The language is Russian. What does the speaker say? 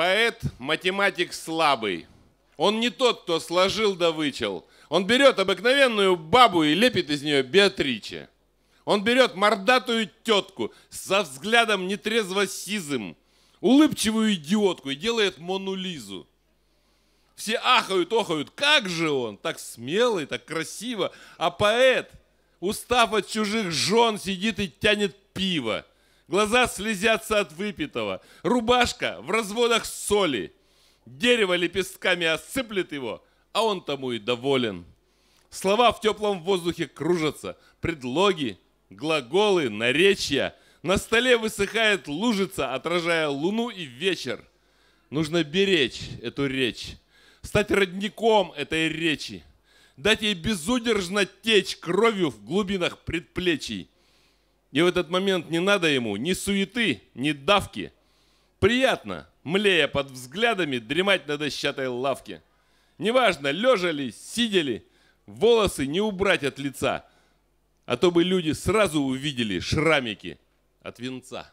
Поэт, математик слабый. Он не тот, кто сложил да вычел. Он берет обыкновенную бабу и лепит из нее Беатриче. Он берет мордатую тетку со взглядом нетрезво-сизым, улыбчивую идиотку и делает Монулизу. Все ахают, охают, как же он, так смелый, так красиво. А поэт, устав от чужих жен, сидит и тянет пиво глаза слезятся от выпитого, рубашка в разводах соли, дерево лепестками осыплет его, а он тому и доволен. Слова в теплом воздухе кружатся, предлоги, глаголы, наречия. На столе высыхает лужица, отражая луну и вечер. Нужно беречь эту речь, стать родником этой речи, дать ей безудержно течь кровью в глубинах предплечий – и в этот момент не надо ему ни суеты, ни давки. Приятно, млея под взглядами, дремать на дощатой лавке. Неважно, лежа ли, сидя ли, волосы не убрать от лица, а то бы люди сразу увидели шрамики от венца.